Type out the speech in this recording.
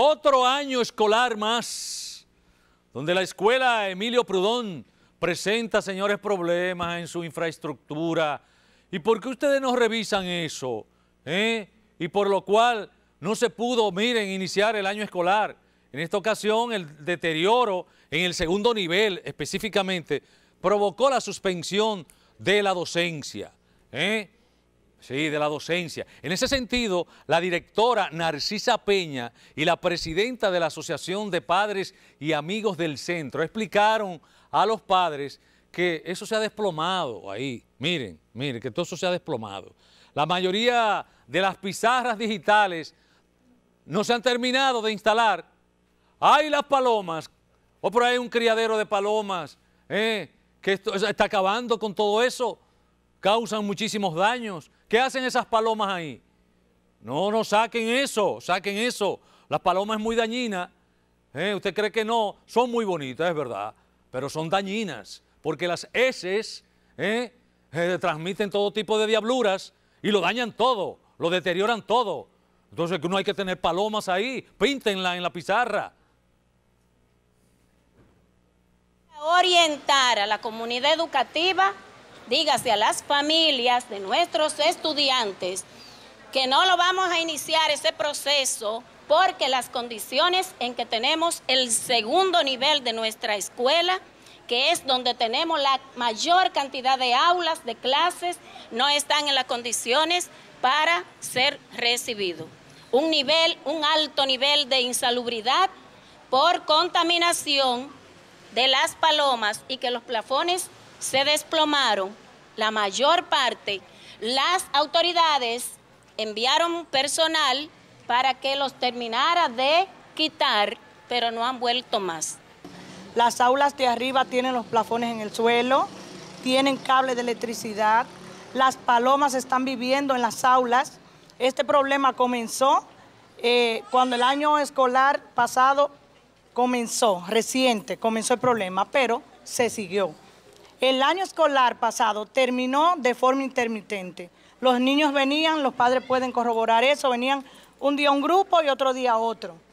Otro año escolar más, donde la escuela Emilio Prudón presenta, señores, problemas en su infraestructura. ¿Y por qué ustedes no revisan eso? Eh? Y por lo cual no se pudo, miren, iniciar el año escolar. En esta ocasión, el deterioro en el segundo nivel específicamente provocó la suspensión de la docencia. ¿Eh? Sí, de la docencia. En ese sentido, la directora Narcisa Peña y la presidenta de la Asociación de Padres y Amigos del Centro explicaron a los padres que eso se ha desplomado ahí. Miren, miren, que todo eso se ha desplomado. La mayoría de las pizarras digitales no se han terminado de instalar. Hay las palomas, o por ahí un criadero de palomas, ¿eh? que esto, está acabando con todo eso causan muchísimos daños. ¿Qué hacen esas palomas ahí? No, no, saquen eso, saquen eso. ...las palomas es muy dañina. ¿eh? ¿Usted cree que no? Son muy bonitas, es verdad, pero son dañinas, porque las heces ¿eh? Eh, transmiten todo tipo de diabluras y lo dañan todo, lo deterioran todo. Entonces no hay que tener palomas ahí, píntenla en la pizarra. Orientar a la comunidad educativa dígase a las familias de nuestros estudiantes, que no lo vamos a iniciar ese proceso porque las condiciones en que tenemos el segundo nivel de nuestra escuela, que es donde tenemos la mayor cantidad de aulas, de clases, no están en las condiciones para ser recibido. Un nivel, un alto nivel de insalubridad por contaminación de las palomas y que los plafones se desplomaron la mayor parte. Las autoridades enviaron personal para que los terminara de quitar, pero no han vuelto más. Las aulas de arriba tienen los plafones en el suelo, tienen cables de electricidad, las palomas están viviendo en las aulas. Este problema comenzó eh, cuando el año escolar pasado comenzó, reciente, comenzó el problema, pero se siguió. El año escolar pasado terminó de forma intermitente. Los niños venían, los padres pueden corroborar eso, venían un día un grupo y otro día otro.